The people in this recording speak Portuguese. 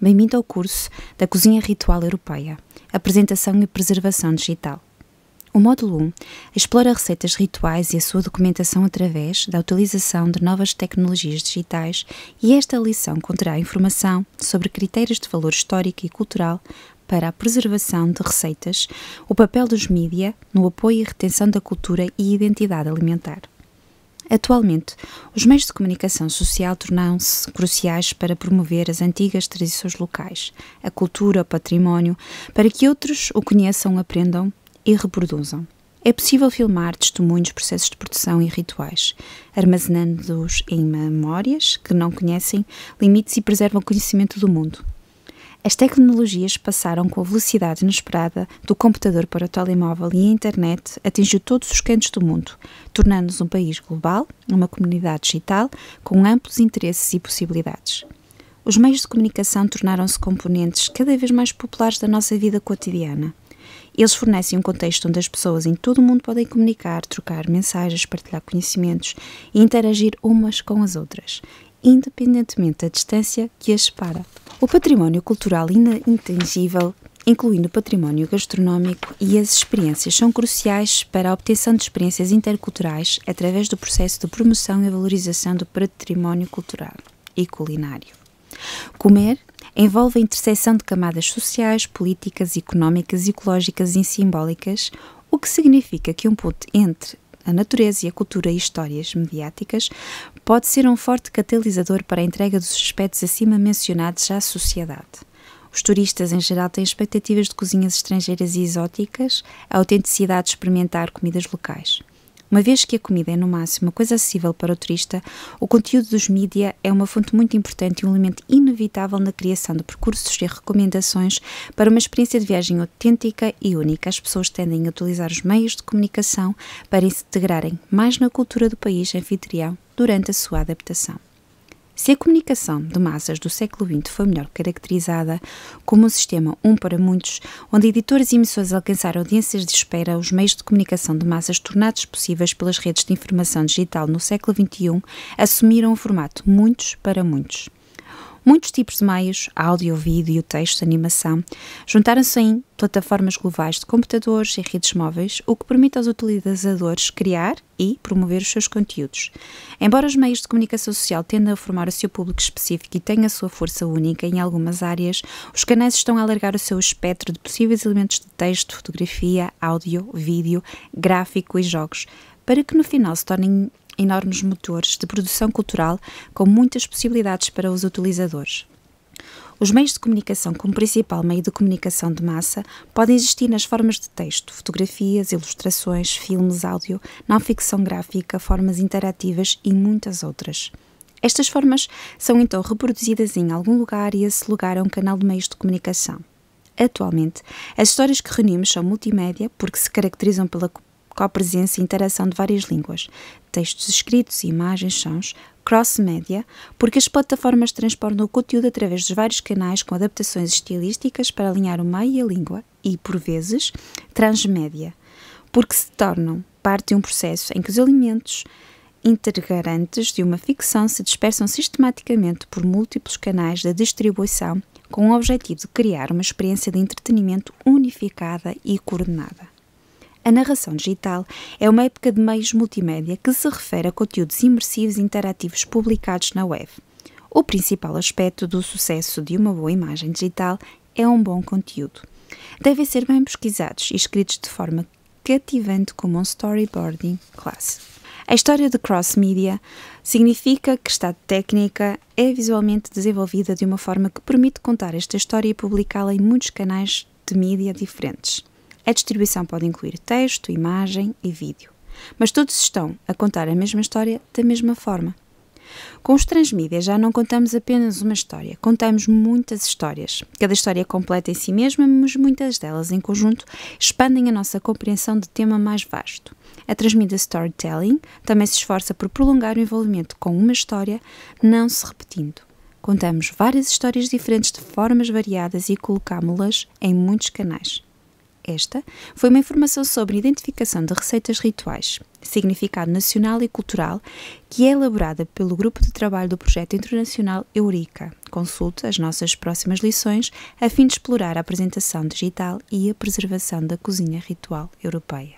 Bem-vindo ao curso da Cozinha Ritual Europeia, Apresentação e Preservação Digital. O módulo 1 explora receitas rituais e a sua documentação através da utilização de novas tecnologias digitais e esta lição conterá informação sobre critérios de valor histórico e cultural para a preservação de receitas, o papel dos mídia no apoio e retenção da cultura e identidade alimentar. Atualmente, os meios de comunicação social tornaram-se cruciais para promover as antigas tradições locais, a cultura, o património, para que outros o conheçam, aprendam e reproduzam. É possível filmar testemunhos, processos de produção e rituais, armazenando-os em memórias que não conhecem limites e preservam o conhecimento do mundo. As tecnologias passaram com a velocidade inesperada do computador para o telemóvel e a internet atingiu todos os cantos do mundo, tornando-nos um país global, uma comunidade digital, com amplos interesses e possibilidades. Os meios de comunicação tornaram-se componentes cada vez mais populares da nossa vida cotidiana. Eles fornecem um contexto onde as pessoas em todo o mundo podem comunicar, trocar mensagens, partilhar conhecimentos e interagir umas com as outras, independentemente da distância que as separa. O património cultural intangível, incluindo o património gastronómico e as experiências, são cruciais para a obtenção de experiências interculturais através do processo de promoção e valorização do património cultural e culinário. Comer envolve a interseção de camadas sociais, políticas, económicas, ecológicas e simbólicas, o que significa que um ponto entre a natureza e a cultura e histórias mediáticas, pode ser um forte catalisador para a entrega dos aspectos acima mencionados à sociedade. Os turistas em geral têm expectativas de cozinhas estrangeiras e exóticas, a autenticidade de experimentar comidas locais. Uma vez que a comida é, no máximo, uma coisa acessível para o turista, o conteúdo dos mídia é uma fonte muito importante e um elemento inevitável na criação de percursos e recomendações para uma experiência de viagem autêntica e única. As pessoas tendem a utilizar os meios de comunicação para se integrarem mais na cultura do país anfitrião durante a sua adaptação. Se a comunicação de massas do século XX foi melhor caracterizada como um sistema um para muitos, onde editores e emissores alcançaram audiências de espera, os meios de comunicação de massas tornados possíveis pelas redes de informação digital no século XXI assumiram o um formato muitos para muitos. Muitos tipos de meios, áudio, vídeo, texto, animação, juntaram-se em plataformas globais de computadores e redes móveis, o que permite aos utilizadores criar e promover os seus conteúdos. Embora os meios de comunicação social tendam a formar o seu público específico e tenham a sua força única em algumas áreas, os canais estão a alargar o seu espectro de possíveis elementos de texto, fotografia, áudio, vídeo, gráfico e jogos, para que no final se tornem enormes motores de produção cultural com muitas possibilidades para os utilizadores. Os meios de comunicação, como principal meio de comunicação de massa, podem existir nas formas de texto, fotografias, ilustrações, filmes, áudio, não ficção gráfica, formas interativas e muitas outras. Estas formas são então reproduzidas em algum lugar e esse lugar é um canal de meios de comunicação. Atualmente, as histórias que reunimos são multimédia, porque se caracterizam pela com a presença e interação de várias línguas. Textos escritos e imagens, sons, cross-média, porque as plataformas transportam o conteúdo através de vários canais com adaptações estilísticas para alinhar o meio e a língua, e, por vezes, transmédia, porque se tornam parte de um processo em que os alimentos integrantes de uma ficção se dispersam sistematicamente por múltiplos canais da distribuição com o objetivo de criar uma experiência de entretenimento unificada e coordenada. A narração digital é uma época de meios multimédia que se refere a conteúdos imersivos e interativos publicados na web. O principal aspecto do sucesso de uma boa imagem digital é um bom conteúdo. Devem ser bem pesquisados e escritos de forma cativante como um storyboarding classe. A história de cross-media significa que esta técnica é visualmente desenvolvida de uma forma que permite contar esta história e publicá-la em muitos canais de mídia diferentes. A distribuição pode incluir texto, imagem e vídeo, mas todos estão a contar a mesma história da mesma forma. Com os transmídias já não contamos apenas uma história, contamos muitas histórias. Cada história completa em si mesma, mas muitas delas em conjunto expandem a nossa compreensão de tema mais vasto. A transmídia Storytelling também se esforça por prolongar o envolvimento com uma história, não se repetindo. Contamos várias histórias diferentes de formas variadas e colocámo-las em muitos canais esta, foi uma informação sobre identificação de receitas rituais, significado nacional e cultural, que é elaborada pelo grupo de trabalho do projeto internacional Eurica. Consulte as nossas próximas lições a fim de explorar a apresentação digital e a preservação da cozinha ritual europeia.